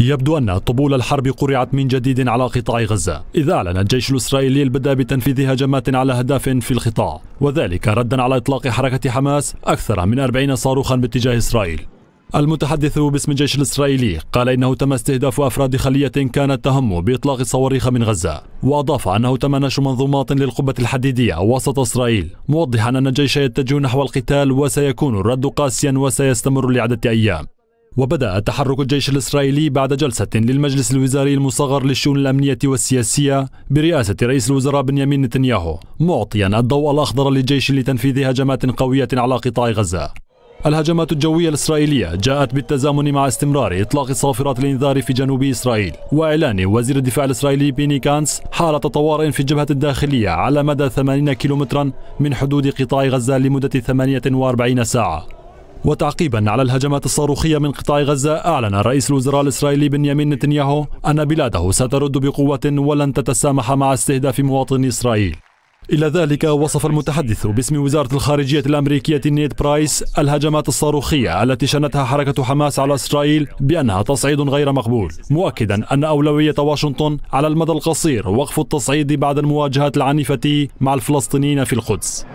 يبدو أن طبول الحرب قرعت من جديد على قطاع غزة إذ أعلن الجيش الإسرائيلي البدء بتنفيذ هجمات على أهداف في القطاع وذلك ردا على إطلاق حركة حماس أكثر من 40 صاروخا باتجاه إسرائيل المتحدث باسم الجيش الإسرائيلي قال إنه تم استهداف أفراد خلية كانت تهم بإطلاق صواريخ من غزة وأضاف أنه تم نشر منظومات للقبة الحديدية وسط إسرائيل موضحا أن الجيش يتجه نحو القتال وسيكون الرد قاسيا وسيستمر لعدة أيام وبدأ تحرك الجيش الإسرائيلي بعد جلسة للمجلس الوزاري المصغر للشؤون الأمنية والسياسية برئاسة رئيس الوزراء بنيامين نتنياهو معطيا الضوء الأخضر للجيش لتنفيذ هجمات قوية على قطاع غزة الهجمات الجوية الإسرائيلية جاءت بالتزامن مع استمرار إطلاق صافرات الإنذار في جنوب إسرائيل وإعلان وزير الدفاع الإسرائيلي بيني كانس حالة طوارئ في الجبهة الداخلية على مدى 80 كيلومترا من حدود قطاع غزة لمدة 48 ساعة وتعقيبا على الهجمات الصاروخية من قطاع غزة أعلن رئيس الوزراء الإسرائيلي بنيامين نتنياهو أن بلاده سترد بقوة ولن تتسامح مع استهداف مواطني إسرائيل إلى ذلك وصف المتحدث باسم وزارة الخارجية الأمريكية نيت برايس الهجمات الصاروخية التي شنتها حركة حماس على إسرائيل بأنها تصعيد غير مقبول مؤكدا أن أولوية واشنطن على المدى القصير وقف التصعيد بعد المواجهات العنيفة مع الفلسطينيين في القدس